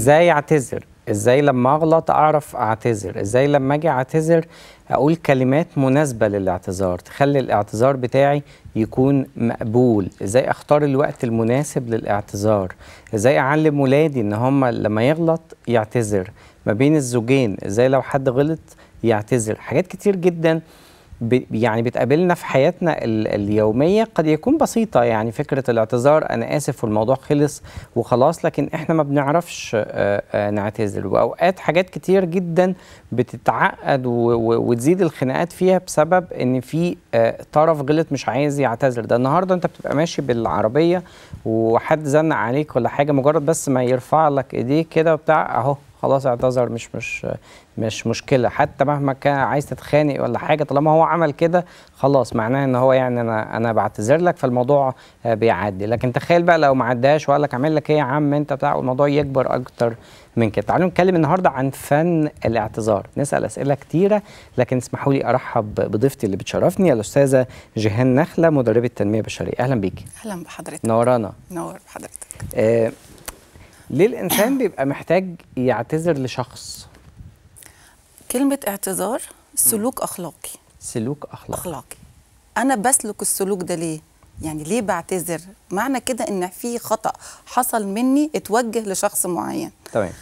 ازاي اعتذر ازاي لما اغلط اعرف اعتذر ازاي لما اجي اعتذر اقول كلمات مناسبه للاعتذار تخلي الاعتذار بتاعي يكون مقبول ازاي اختار الوقت المناسب للاعتذار ازاي اعلم ولادي ان هم لما يغلط يعتذر ما بين الزوجين ازاي لو حد غلط يعتذر حاجات كتير جدا يعني بتقابلنا في حياتنا اليومية قد يكون بسيطة يعني فكرة الاعتذار أنا آسف والموضوع خلص وخلاص لكن إحنا ما بنعرفش آه، آه، نعتذر وأوقات حاجات كتير جدا بتتعقد وتزيد الخناقات فيها بسبب إن في آه، طرف غلط مش عايز يعتذر ده النهاردة أنت بتبقى ماشي بالعربية وحد زنق عليك ولا حاجة مجرد بس ما يرفع لك إيديه كده وبتاع أهو خلاص اعتذر مش مش مش مشكله حتى مهما كان عايز تتخانق ولا حاجه طالما هو عمل كده خلاص معناه ان هو يعني انا انا بعتذر لك فالموضوع بيعدي لكن تخيل بقى لو ما عداش وقال لك اعمل لك ايه يا عم انت بتاع والموضوع يكبر اكتر من كده تعالوا نتكلم النهارده عن فن الاعتذار نسال اسئله كتيره لكن اسمحوا لي ارحب بضيفتي اللي بتشرفني الاستاذه جيهان نخله مدربه تنميه بشريه اهلا بيكي اهلا بحضرتك نورانا نور بحضرتك آه ليه الانسان بيبقى محتاج يعتذر لشخص كلمه اعتذار سلوك اخلاقي سلوك اخلاقي اخلاقي انا بسلك السلوك ده ليه يعني ليه بعتذر معنى كده ان في خطا حصل مني اتوجه لشخص معين تمام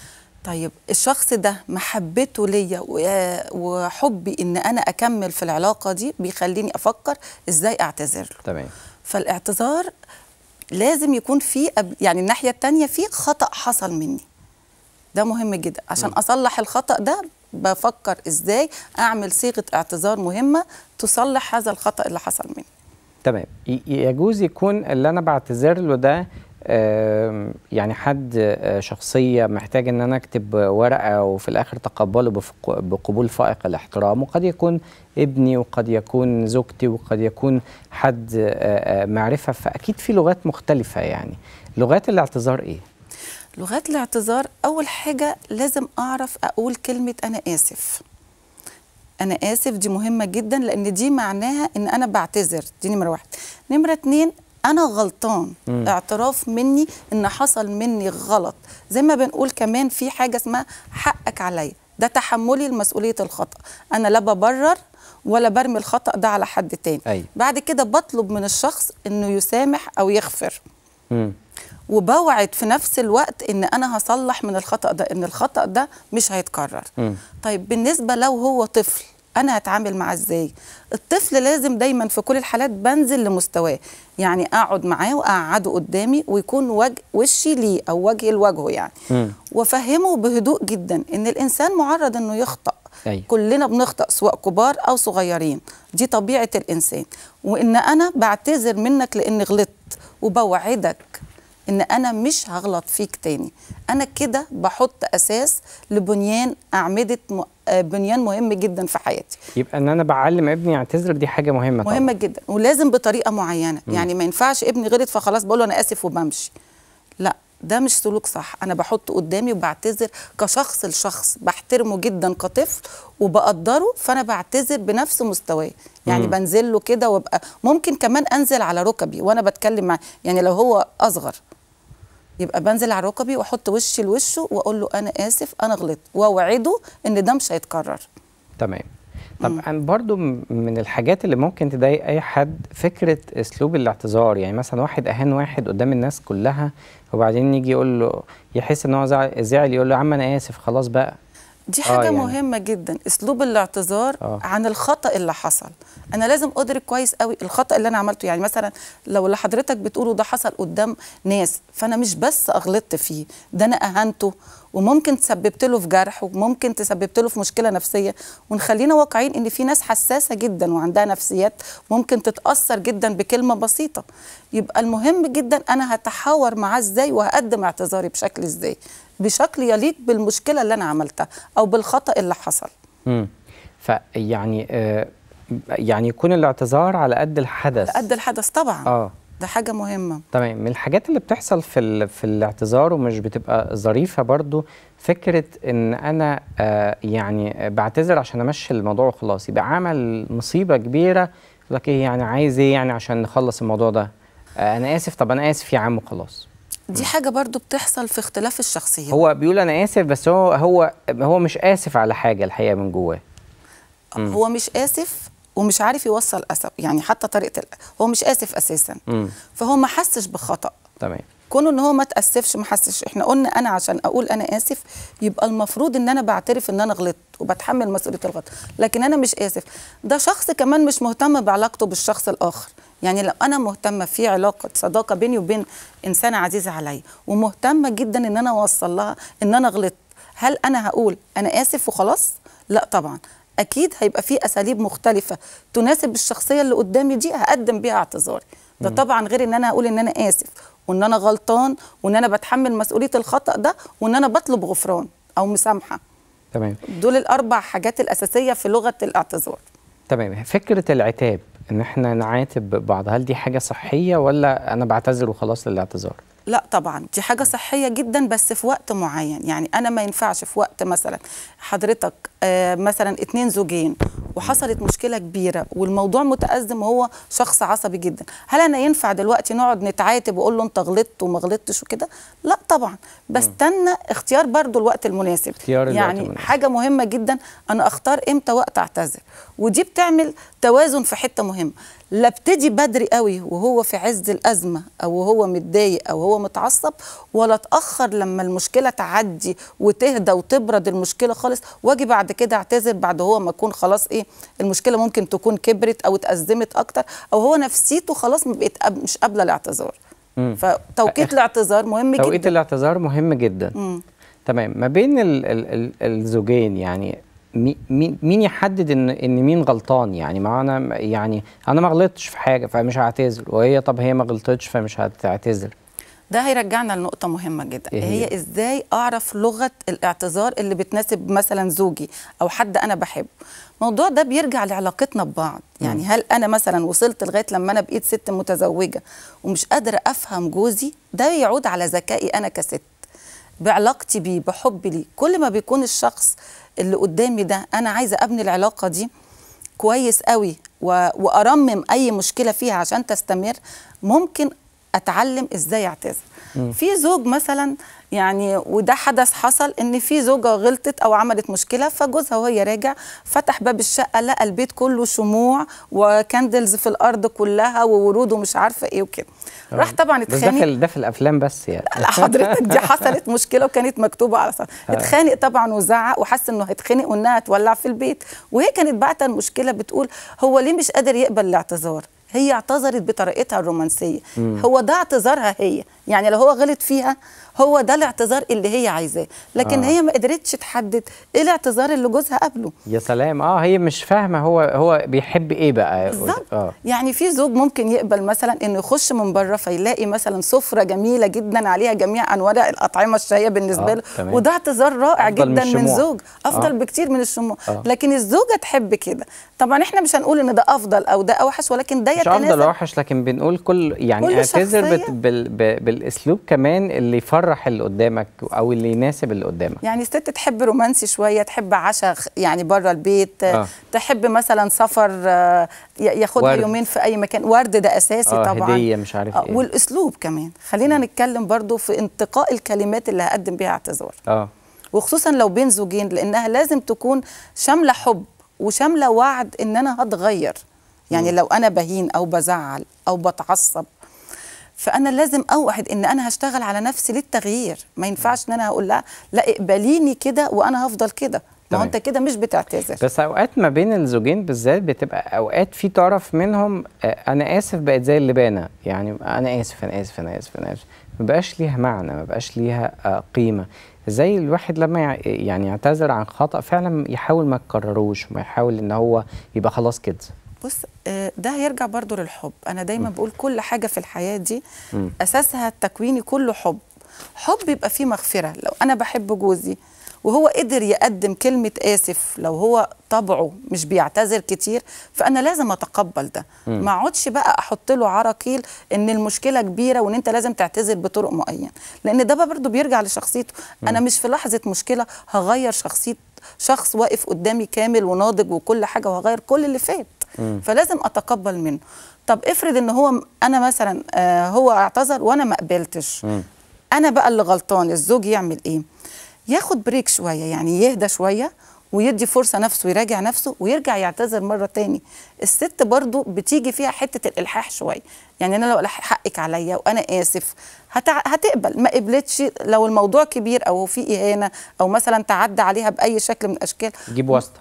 طيب الشخص ده محبته ليا آه، وحبي ان انا اكمل في العلاقه دي بيخليني افكر ازاي اعتذر له تمام فالاعتذار لازم يكون في يعني الناحيه الثانيه في خطا حصل مني ده مهم جدا عشان اصلح الخطا ده بفكر ازاي اعمل صيغه اعتذار مهمه تصلح هذا الخطا اللي حصل مني تمام يجوز يكون اللي انا بعتذر له ده يعني حد آه، شخصية محتاج ان انا اكتب ورقة وفي الاخر تقبله بقبول فائق الاحترام وقد يكون ابني وقد يكون زوجتي وقد يكون حد آه، آه، معرفة فاكيد في لغات مختلفة يعني لغات الاعتذار ايه؟ لغات الاعتذار اول حاجة لازم اعرف اقول كلمة انا اسف انا اسف دي مهمة جدا لان دي معناها ان انا بعتذر دي نمرة واحد نمرة اتنين انا غلطان مم. اعتراف مني ان حصل مني غلط زي ما بنقول كمان في حاجه اسمها حقك عليا ده تحملي لمسؤوليه الخطا انا لا ببرر ولا برمي الخطا ده على حد تاني أي. أيوة. بعد كده بطلب من الشخص انه يسامح او يغفر مم. وبوعد في نفس الوقت ان انا هصلح من الخطا ده ان الخطا ده مش هيتكرر مم. طيب بالنسبه لو هو طفل انا هتعامل معاه ازاي الطفل لازم دايما في كل الحالات بنزل لمستواه يعني اقعد معاه واقعده قدامي ويكون وجه وشي ليه او وجهي لوجهه يعني م. وافهمه بهدوء جدا ان الانسان معرض انه يخطأ أي. أيوة. كلنا بنخطأ سواء كبار أو صغيرين دي طبيعة الإنسان وإن أنا بعتذر منك لأني غلطت وبوعدك ان انا مش هغلط فيك تاني انا كده بحط اساس لبنيان اعمده م... آه، بنيان مهم جدا في حياتي يبقى ان انا بعلم ابني يعتذر دي حاجه مهمه طبعا. مهمه جدا ولازم بطريقه معينه م. يعني ما ينفعش ابني غلط فخلاص بقول له انا اسف وبمشي لا ده مش سلوك صح انا بحطه قدامي وبعتذر كشخص لشخص بحترمه جدا كطفل وبقدره فانا بعتذر بنفس مستواه يعني م. بنزل له كده وابقى ممكن كمان انزل على ركبي وانا بتكلم معاه يعني لو هو اصغر يبقى بنزل على ركبي واحط وشي لوشه واقول له انا اسف انا غلطت واوعده ان ده مش هيتكرر تمام طبعا برضو من الحاجات اللي ممكن تضايق اي حد فكره اسلوب الاعتذار يعني مثلا واحد اهان واحد قدام الناس كلها وبعدين يجي يقول له يحس ان هو زعل يقول له يا عم انا اسف خلاص بقى دي آه، حاجه آه يعني. مهمه جدا اسلوب الاعتذار آه. عن الخطا اللي حصل انا لازم ادرك كويس قوي الخطا اللي انا عملته يعني مثلا لو اللي حضرتك بتقوله ده حصل قدام ناس فانا مش بس اغلطت فيه ده انا اهنته وممكن تسببت له في جرح وممكن تسببت له في مشكله نفسيه ونخلينا واقعين ان في ناس حساسه جدا وعندها نفسيات ممكن تتاثر جدا بكلمه بسيطه يبقى المهم جدا انا هتحاور معاه ازاي وهقدم اعتذاري بشكل ازاي بشكل يليق بالمشكله اللي انا عملتها او بالخطا اللي حصل امم فيعني آه يعني يكون الاعتذار على قد الحدث قد الحدث طبعا اه ده حاجه مهمه تمام من الحاجات اللي بتحصل في في الاعتذار ومش بتبقى ظريفه برضو فكره ان انا آه يعني بعتذر عشان امشي الموضوع وخلاص يبقى عمل مصيبه كبيره يقول لك ايه يعني عايز ايه يعني عشان نخلص الموضوع ده آه انا اسف طب انا اسف يا عم وخلاص دي حاجه برضو بتحصل في اختلاف الشخصيات هو بيقول انا اسف بس هو هو هو مش اسف على حاجه الحقيقه من جواه هو مش اسف ومش عارف يوصل اسف يعني حتى طريقه هو مش اسف اساسا فهو ما حسش بخطا تمام كونه ان هو ما تاسفش ما حسش احنا قلنا انا عشان اقول انا اسف يبقى المفروض ان انا بعترف ان انا غلطت وبتحمل مسؤوليه الغلط لكن انا مش اسف ده شخص كمان مش مهتم بعلاقته بالشخص الاخر يعني لو انا مهتمه في علاقه صداقه بيني وبين انسانه عزيزه عليا ومهتمه جدا ان انا اوصل لها ان انا غلطت هل انا هقول انا اسف وخلاص لا طبعا اكيد هيبقى في اساليب مختلفه تناسب الشخصيه اللي قدامي دي هقدم بيها اعتذاري ده طبعا غير ان انا هقول ان انا اسف وان انا غلطان وان انا بتحمل مسؤوليه الخطا ده وان انا بطلب غفران او مسامحه تمام دول الاربع حاجات الاساسيه في لغه الاعتذار تمام فكره العتاب ان احنا نعاتب بعض هل دي حاجه صحيه ولا انا بعتذر وخلاص للاعتذار لا طبعا دي حاجه صحيه جدا بس في وقت معين يعني انا ما ينفعش في وقت مثلا حضرتك آه، مثلا اتنين زوجين وحصلت مشكله كبيره والموضوع متازم وهو شخص عصبي جدا هل انا ينفع دلوقتي نقعد نتعاتب واقول له انت غلطت وما غلطتش وكده لا طبعا بستنى اختيار برضو الوقت المناسب اختيار يعني الوقت المناسب. حاجه مهمه جدا انا اختار امتى وقت اعتذر ودي بتعمل توازن في حته مهمه لا ابتدي بدري قوي وهو في عز الازمه او هو متضايق او هو متعصب ولا اتاخر لما المشكله تعدي وتهدى وتبرد المشكله خالص واجي بعد كده اعتذر بعد هو ما اكون خلاص ايه المشكله ممكن تكون كبرت او اتازمت اكتر او هو نفسيته خلاص مش قابله الاعتذار فتوقيت الاعتذار مهم جدا توقيت الاعتذار مهم جدا مم. تمام ما بين الزوجين يعني مين مين يحدد ان ان مين غلطان يعني ما انا يعني انا ما غلطتش في حاجه فمش هعتذر وهي طب هي ما غلطتش فمش هتعتذر ده هيرجعنا لنقطة مهمة جدا إيه هي؟, هي ازاي اعرف لغة الاعتذار اللي بتناسب مثلا زوجي او حد انا بحبه الموضوع ده بيرجع لعلاقتنا ببعض يعني هل انا مثلا وصلت لغاية لما انا بقيت ست متزوجة ومش قادرة افهم جوزي ده يعود على ذكائي انا كست بعلاقتي بيه بحبي ليه كل ما بيكون الشخص اللي قدامي ده انا عايزه ابني العلاقه دي كويس قوي و... وارمم اي مشكله فيها عشان تستمر ممكن اتعلم ازاي اعتذر في زوج مثلا يعني وده حدث حصل ان في زوجه غلطت او عملت مشكله فجوزها وهي راجع فتح باب الشقه لقى البيت كله شموع وكاندلز في الارض كلها وورود ومش عارفه ايه وكده آه، راح طبعا اتخانق ده في الافلام بس يعني لا حضرتك دي حصلت مشكله وكانت مكتوبه على صفحه آه. اتخانق طبعا وزعق وحس انه هيتخانق وانها هتولع في البيت وهي كانت باعته المشكله بتقول هو ليه مش قادر يقبل الاعتذار هي اعتذرت بطريقتها الرومانسيه مم. هو ده اعتذارها هي يعني لو هو غلط فيها هو ده الاعتذار اللي هي عايزاه لكن آه. هي ما قدرتش تحدد ايه الاعتذار اللي جوزها قبله يا سلام اه هي مش فاهمه هو هو بيحب ايه بقى بالظبط آه. يعني في زوج ممكن يقبل مثلا انه يخش من بره فيلاقي مثلا سفره جميله جدا عليها جميع انواع الاطعمه الشهيه بالنسبه آه، له آه. وده اعتذار رائع جدا من, من زوج آه. افضل آه. بكتير من الشموع آه. لكن الزوجه تحب كده طبعا احنا مش هنقول ان ده افضل او ده اوحش ولكن ده يتناسب مش افضل اوحش لكن بنقول كل يعني اعتذر بال... بال... بالاسلوب كمان اللي يفرق يفرح اللي قدامك او اللي يناسب اللي قدامك يعني الست تحب رومانسي شويه تحب عشاء يعني بره البيت آه. تحب مثلا سفر آه، ياخدها يومين في اي مكان ورد ده اساسي آه طبعا هديه مش عارف آه. إيه. والاسلوب كمان خلينا م. نتكلم برضو في انتقاء الكلمات اللي هقدم بيها اعتذار اه وخصوصا لو بين زوجين لانها لازم تكون شامله حب وشامله وعد ان انا هتغير يعني م. لو انا بهين او بزعل او بتعصب فانا لازم اوعد ان انا هشتغل على نفسي للتغيير ما ينفعش ان انا اقول لها لا اقبليني كده وانا هفضل كده ما هو انت كده مش بتعتذر بس اوقات ما بين الزوجين بالذات بتبقى اوقات في طرف منهم آه، انا اسف بقت زي اللبانه يعني انا اسف انا اسف انا اسف انا اسف ما بقاش ليها معنى ما بقاش ليها آه، قيمه زي الواحد لما يعني يعتذر عن خطا فعلا يحاول ما يكرروش ما يحاول ان هو يبقى خلاص كده بص آه، ده هيرجع برضو للحب انا دايما بقول كل حاجه في الحياه دي اساسها التكويني كله حب حب يبقى فيه مغفره لو انا بحب جوزي وهو قدر يقدم كلمة آسف لو هو طبعه مش بيعتذر كتير فأنا لازم أتقبل ده ما اقعدش بقى أحط له عراقيل إن المشكلة كبيرة وإن أنت لازم تعتذر بطرق معينة لأن ده برضه بيرجع لشخصيته مم. أنا مش في لحظة مشكلة هغير شخصية شخص واقف قدامي كامل وناضج وكل حاجة وهغير كل اللي فات م. فلازم اتقبل منه طب افرض ان هو انا مثلا آه، هو اعتذر وانا ما قبلتش م. انا بقى اللي غلطان الزوج يعمل ايه ياخد بريك شويه يعني يهدى شويه ويدي فرصه نفسه يراجع نفسه ويرجع يعتذر مره تاني الست برضو بتيجي فيها حته الالحاح شويه يعني انا لو حقك عليا وانا اسف هتع... هتقبل ما قبلتش لو الموضوع كبير او في اهانه او مثلا تعدى عليها باي شكل من الاشكال جيب واسطه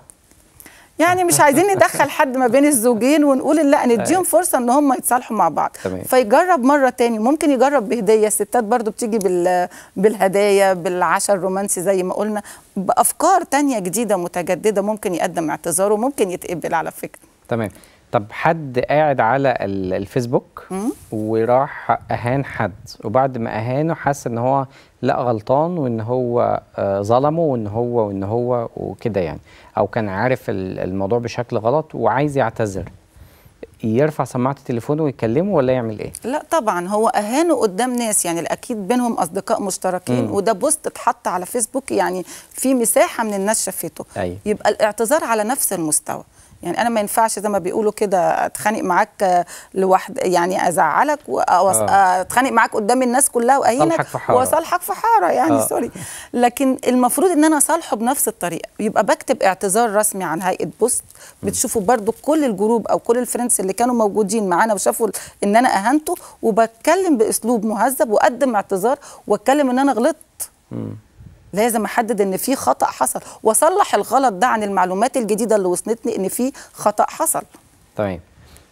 يعني مش عايزين ندخل حد ما بين الزوجين ونقول لا أيوة. نديهم فرصه ان هم يتصالحوا مع بعض تمام. فيجرب مره تاني ممكن يجرب بهديه الستات برضو بتيجي بال... بالهدايا بالعشاء الرومانسي زي ما قلنا بافكار تانية جديده متجدده ممكن يقدم اعتذاره ممكن يتقبل على فكره تمام طب حد قاعد على الفيسبوك وراح اهان حد وبعد ما اهانه حس ان هو لا غلطان وان هو آه، ظلمه وان هو وان هو وكده يعني او كان عارف الموضوع بشكل غلط وعايز يعتذر يرفع سماعه تليفونه ويكلمه ولا يعمل ايه؟ لا طبعا هو اهانه قدام ناس يعني الاكيد بينهم اصدقاء مشتركين مم. وده بوست اتحط على فيسبوك يعني في مساحه من الناس شافته أيوة. يبقى الاعتذار على نفس المستوى يعني انا ما ينفعش زي ما بيقولوا كده اتخانق معاك آه، لوحد يعني ازعلك واتخانق آه. اتخانق معاك قدام الناس كلها واهينك واصالحك في حاره يعني آه. سوري لكن المفروض ان انا اصالحه بنفس الطريقه يبقى بكتب اعتذار رسمي عن هيئه بوست بتشوفوا برضو كل الجروب او كل الفرنس اللي كانوا موجودين معانا وشافوا ان انا اهنته وبتكلم باسلوب مهذب واقدم اعتذار واتكلم ان انا غلطت لازم احدد ان في خطا حصل واصلح الغلط ده عن المعلومات الجديده اللي وصلتني ان في خطا حصل تمام طيب.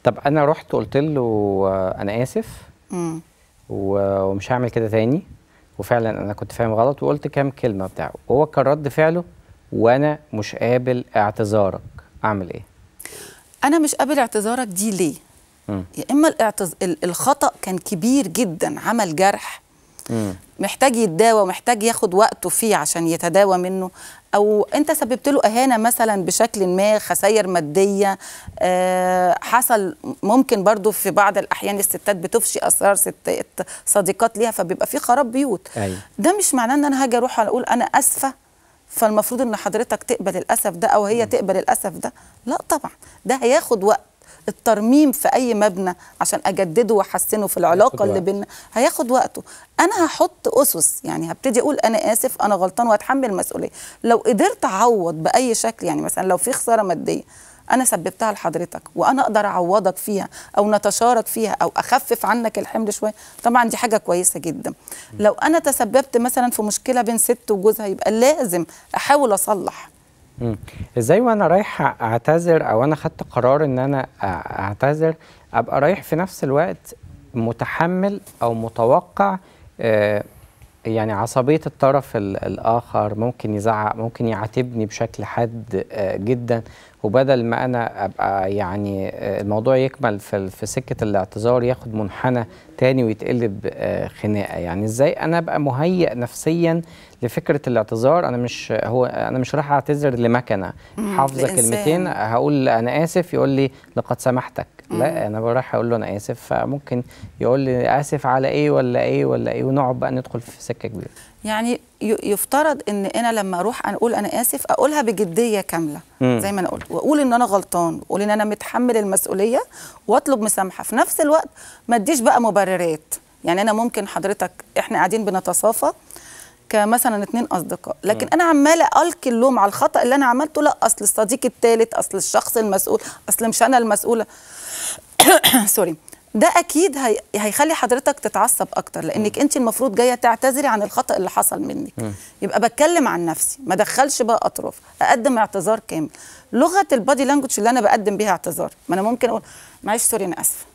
طب انا رحت قلت له آه، انا اسف مم. ومش هعمل كده تاني وفعلا انا كنت فاهم غلط وقلت كام كلمه بتاعه وهو كان رد فعله وانا مش قابل اعتذارك اعمل ايه انا مش قابل اعتذارك دي ليه يا اما الاعتز... الخطا كان كبير جدا عمل جرح محتاج يتداوى ومحتاج ياخد وقته فيه عشان يتداوى منه او انت سببت له اهانه مثلا بشكل ما خسائر ماديه أه حصل ممكن برضو في بعض الاحيان الستات بتفشي اسرار ستات صديقات ليها فبيبقى في خراب بيوت أيوة. ده مش معناه ان انا هاجي اروح اقول انا اسفه فالمفروض ان حضرتك تقبل الاسف ده او هي تقبل الاسف ده لا طبعا ده هياخد وقت الترميم في اي مبنى عشان اجدده واحسنه في العلاقه اللي بيننا هياخد وقته انا هحط اسس يعني هبتدي اقول انا اسف انا غلطان وهتحمل المسؤوليه لو قدرت اعوض باي شكل يعني مثلا لو في خساره ماديه انا سببتها لحضرتك وانا اقدر اعوضك فيها او نتشارك فيها او اخفف عنك الحمل شويه طبعا دي حاجه كويسه جدا لو انا تسببت مثلا في مشكله بين ست وجوزها يبقى لازم احاول اصلح ازاي وانا رايح اعتذر او انا خدت قرار ان انا اعتذر ابقى رايح في نفس الوقت متحمل او متوقع آه، يعني عصبيه الطرف الاخر ممكن يزعق ممكن يعاتبني بشكل حاد آه، جدا وبدل ما انا ابقى يعني آه، الموضوع يكمل في في سكه الاعتذار ياخد منحنى تاني ويتقلب آه، خناقه يعني ازاي انا ابقى مهيئ نفسيا لفكره الاعتذار انا مش هو انا مش رايح اعتذر لمكنه حافظه كلمتين هقول انا اسف يقول لي لقد سمحتك لا انا رايح اقول له انا اسف فممكن يقول لي اسف على ايه ولا ايه ولا ايه ونقعد بقى ندخل في سكه كبيره يعني يفترض ان انا لما اروح انا اقول انا اسف اقولها بجديه كامله مم. زي ما انا قلت واقول ان انا غلطان واقول ان انا متحمل المسؤوليه واطلب مسامحه في نفس الوقت ما اديش بقى مبررات يعني انا ممكن حضرتك احنا قاعدين بنتصافى كمثلا اثنين اصدقاء لكن مم. انا عماله القي اللوم على الخطا اللي انا عملته لا اصل الصديق الثالث اصل الشخص المسؤول اصل مش انا المسؤوله سوري ده اكيد هي... هيخلي حضرتك تتعصب اكتر لانك انت المفروض جايه تعتذري عن الخطا اللي حصل منك م. يبقى بتكلم عن نفسي ما دخلش بقى اطراف اقدم اعتذار كامل لغه البادي لانجوج اللي انا بقدم بيها اعتذار ما انا ممكن اقول معلش سوري انا اسفه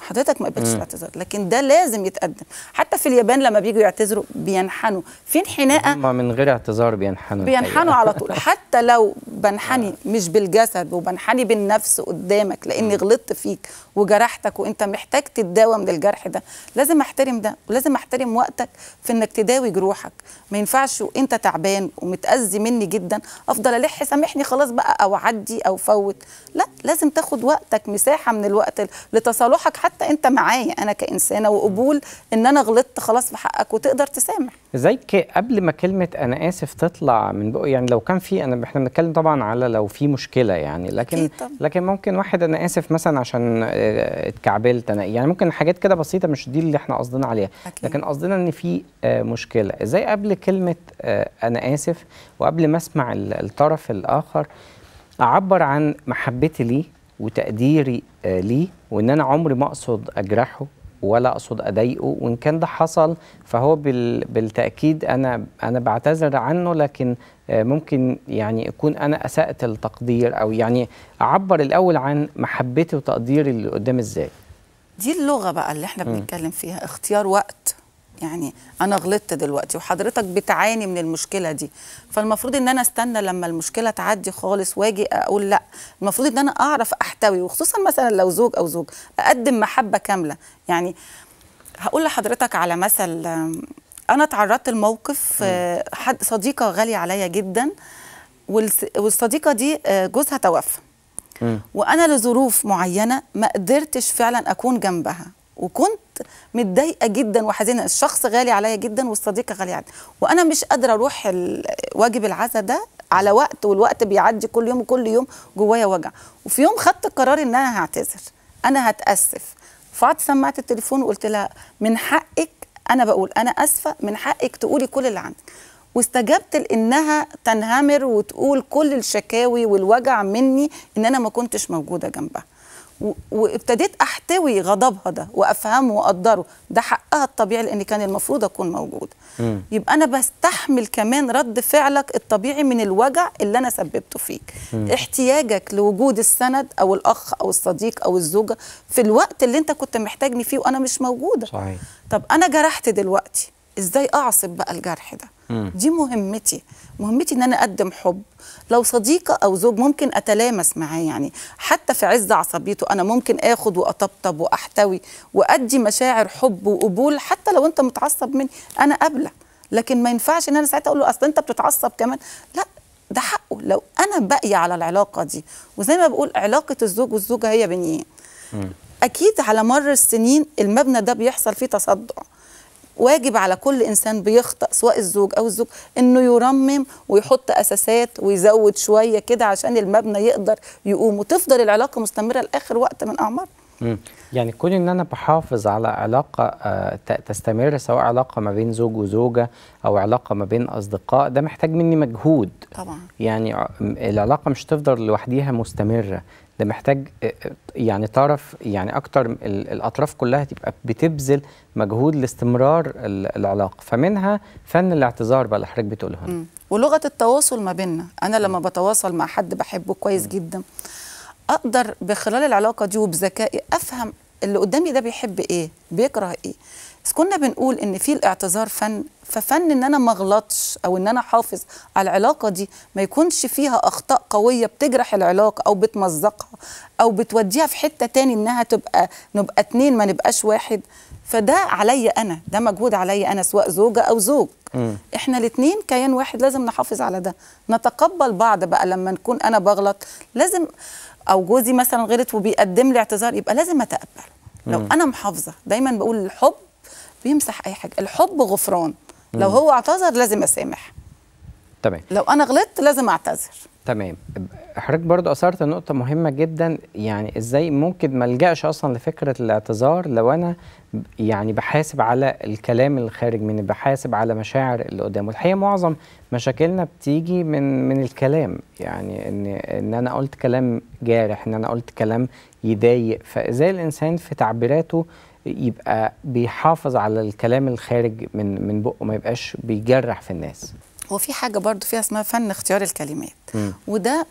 حضرتك ما قبلتش الاعتذار لكن ده لازم يتقدم حتى في اليابان لما بييجوا يعتذروا بينحنوا في انحناء هم من غير اعتذار بينحنوا بينحنوا على طول حتى لو بنحني آه. مش بالجسد وبنحني بالنفس قدامك لاني غلطت فيك وجرحتك وانت محتاج تتداوى من الجرح ده لازم احترم ده ولازم احترم وقتك في انك تداوي جروحك ما ينفعش وانت تعبان ومتاذي مني جدا افضل الح سامحني خلاص بقى او عدي او فوت لا لازم تاخد وقتك مساحه من الوقت لتصالحك حتى انت معايا انا كانسانه وقبول ان انا غلطت خلاص في حقك وتقدر تسامح زيك قبل ما كلمه انا اسف تطلع من بقى يعني لو كان في انا احنا بنتكلم طبعا على لو في مشكله يعني لكن لكن ممكن واحد انا اسف مثلا عشان آه، اتكعبلت انا يعني ممكن حاجات كده بسيطه مش دي اللي احنا قصدنا عليها أكيد. لكن قصدنا ان في آه، مشكله ازاي قبل كلمه آه، انا اسف وقبل ما اسمع الطرف الاخر اعبر عن محبتي ليه وتقديري آه، ليه وان انا عمري ما اقصد اجرحه ولا اقصد اضايقه وان كان ده حصل فهو بالتاكيد انا انا بعتذر عنه لكن آه، ممكن يعني اكون انا اسات التقدير او يعني اعبر الاول عن محبتي وتقديري اللي قدام ازاي دي اللغه بقى اللي احنا بنتكلم فيها اختيار وقت يعني انا غلطت دلوقتي وحضرتك بتعاني من المشكله دي فالمفروض ان انا استنى لما المشكله تعدي خالص واجي اقول لا المفروض ان انا اعرف احتوي وخصوصا مثلا لو زوج او زوج اقدم محبه كامله يعني هقول لحضرتك على مثل انا تعرضت لموقف آه، حد صديقه غاليه عليا جدا والصديقه دي آه، جوزها توفى وانا لظروف معينه ما قدرتش فعلا اكون جنبها وكنت متضايقه جدا وحزينه الشخص غالي عليا جدا والصديقه غاليه عليا وانا مش قادره اروح واجب العزاء ده على وقت والوقت بيعدي كل يوم وكل يوم جوايا وجع وفي يوم خدت قرار ان انا هعتذر انا هتاسف فقعدت سمعت التليفون وقلت لها من حقك انا بقول انا اسفه من حقك تقولي كل اللي عندك واستجبت لانها تنهمر وتقول كل الشكاوي والوجع مني ان انا ما كنتش موجوده جنبها وابتديت احتوي غضبها ده وافهمه واقدره ده حقها الطبيعي لان كان المفروض اكون موجود مم. يبقى انا بستحمل كمان رد فعلك الطبيعي من الوجع اللي انا سببته فيك مم. احتياجك لوجود السند او الاخ او الصديق او الزوجه في الوقت اللي انت كنت محتاجني فيه وانا مش موجوده صحيح. طب انا جرحت دلوقتي ازاي اعصب بقى الجرح ده دي مهمتي مهمتي ان انا اقدم حب لو صديقه او زوج ممكن اتلامس معاه يعني حتى في عز عصبيته انا ممكن اخد واطبطب واحتوي وادي مشاعر حب وقبول حتى لو انت متعصب مني انا قابله لكن ما ينفعش ان انا ساعتها اقول له اصل انت بتتعصب كمان لا ده حقه لو انا باقيه على العلاقه دي وزي ما بقول علاقه الزوج والزوجه هي بنيين اكيد على مر السنين المبنى ده بيحصل فيه تصدع واجب على كل انسان بيخطأ سواء الزوج او الزوج انه يرمم ويحط اساسات ويزود شويه كده عشان المبنى يقدر يقوم وتفضل العلاقه مستمره لاخر وقت من اعمار يعني كون ان انا بحافظ على علاقه آه، تستمر سواء علاقه ما بين زوج وزوجه او علاقه ما بين اصدقاء ده محتاج مني مجهود طبعا يعني العلاقه مش تفضل لوحديها مستمره ده محتاج آه، يعني طرف يعني اكتر الاطراف كلها تبقى بتبذل مجهود لاستمرار العلاقه فمنها فن الاعتذار بقى اللي حضرتك هنا ولغه التواصل ما بيننا انا لما بتواصل مع حد بحبه كويس جدا اقدر بخلال العلاقه دي وبذكائي افهم اللي قدامي ده بيحب ايه بيكره ايه بس كنا بنقول ان في الاعتذار فن ففن ان انا ما اغلطش او ان انا حافظ على العلاقه دي ما يكونش فيها اخطاء قويه بتجرح العلاقه او بتمزقها او بتوديها في حته تاني انها تبقى نبقى اتنين ما نبقاش واحد فده عليا انا ده مجهود عليا انا سواء زوجه او زوج م. احنا الاثنين كيان واحد لازم نحافظ على ده نتقبل بعض بقى لما نكون انا بغلط لازم او جوزي مثلا غلط وبيقدم لي اعتذار يبقى لازم اتقبل لو انا محافظه دايما بقول الحب بيمسح اي حاجه الحب غفران لو هو اعتذر لازم اسامح تمام لو انا غلطت لازم اعتذر تمام حضرتك برضو اثرت نقطه مهمه جدا يعني ازاي ممكن ما الجاش اصلا لفكره الاعتذار لو انا يعني بحاسب على الكلام اللي خارج مني بحاسب على مشاعر اللي قدامه الحقيقه معظم مشاكلنا بتيجي من من الكلام يعني ان ان انا قلت كلام جارح ان انا قلت كلام يضايق فازاي الانسان في تعبيراته يبقى بيحافظ على الكلام الخارج من من بقه ما يبقاش بيجرح في الناس هو في حاجه برضو فيها اسمها فن اختيار الكلمات م. وده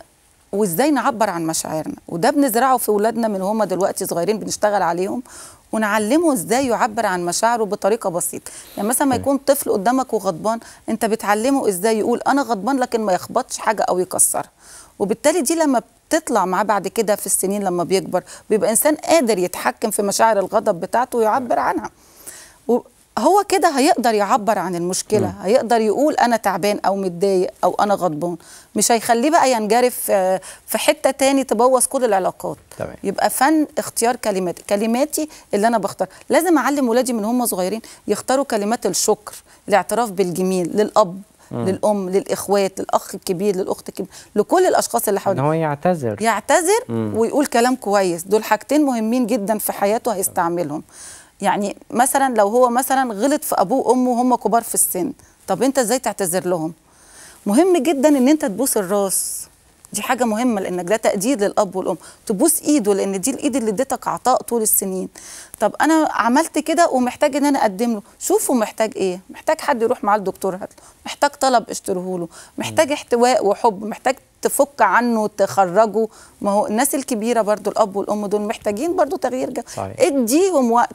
وازاي نعبر عن مشاعرنا وده بنزرعه في اولادنا من هم دلوقتي صغيرين بنشتغل عليهم ونعلمه ازاي يعبر عن مشاعره بطريقه بسيطه يعني مثلا ما يكون طفل قدامك وغضبان انت بتعلمه ازاي يقول انا غضبان لكن ما يخبطش حاجه او يكسرها وبالتالي دي لما بتطلع معاه بعد كده في السنين لما بيكبر بيبقى انسان قادر يتحكم في مشاعر الغضب بتاعته ويعبر عنها هو كده هيقدر يعبر عن المشكله م. هيقدر يقول انا تعبان او متضايق او انا غضبان مش هيخليه بقى ينجرف آه، في حته تاني تبوظ كل العلاقات تمام. يبقى فن اختيار كلمات كلماتي اللي انا بختار لازم اعلم ولادي من هم صغيرين يختاروا كلمات الشكر الاعتراف بالجميل للاب مم. للام للاخوات للاخ الكبير للاخت الكبير لكل الاشخاص اللي حواليه ان هو يعتذر يعتذر مم. ويقول كلام كويس دول حاجتين مهمين جدا في حياته هيستعملهم يعني مثلا لو هو مثلا غلط في ابوه وامه وهم كبار في السن طب انت ازاي تعتذر لهم مهم جدا ان انت تبوس الراس دي حاجة مهمة لأنك ده تقدير للأب والأم تبوس إيده لأن دي الإيد اللي اديتك عطاء طول السنين طب أنا عملت كده ومحتاج إن أنا أقدم له شوفوا محتاج إيه محتاج حد يروح معاه الدكتور هاتله محتاج طلب اشتريه له محتاج احتواء وحب محتاج تفك عنه وتخرجه ما هو الناس الكبيرة برضو الأب والأم دول محتاجين برضو تغيير جو اديهم وقت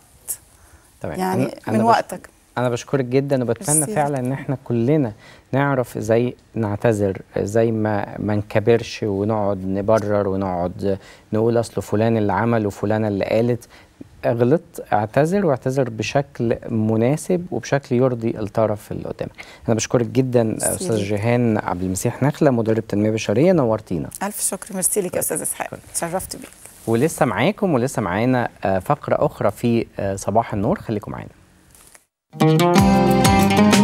تمام يعني أنا من أنا وقتك انا بشكرك جدا وبتمنى فعلا ان احنا كلنا نعرف ازاي نعتذر ازاي ما ما نكبرش ونقعد نبرر ونقعد نقول اصل فلان اللي عمل وفلانه اللي قالت غلطت اعتذر واعتذر بشكل مناسب وبشكل يرضي الطرف اللي قدامك انا بشكرك جدا استاذ جيهان عبد المسيح نخله مدرب تنميه بشريه نورتينا الف شكر ميرسي لك يا استاذ اسحاق تشرفت بيك ولسه معاكم ولسه معانا آه، فقرة أخرى في آه، صباح النور خليكم معانا